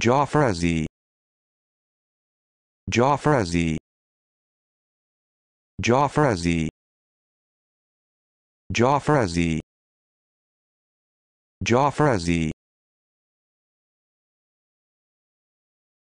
Jafrazi Jafrazi Jafrazi Jafrazi Jafrazi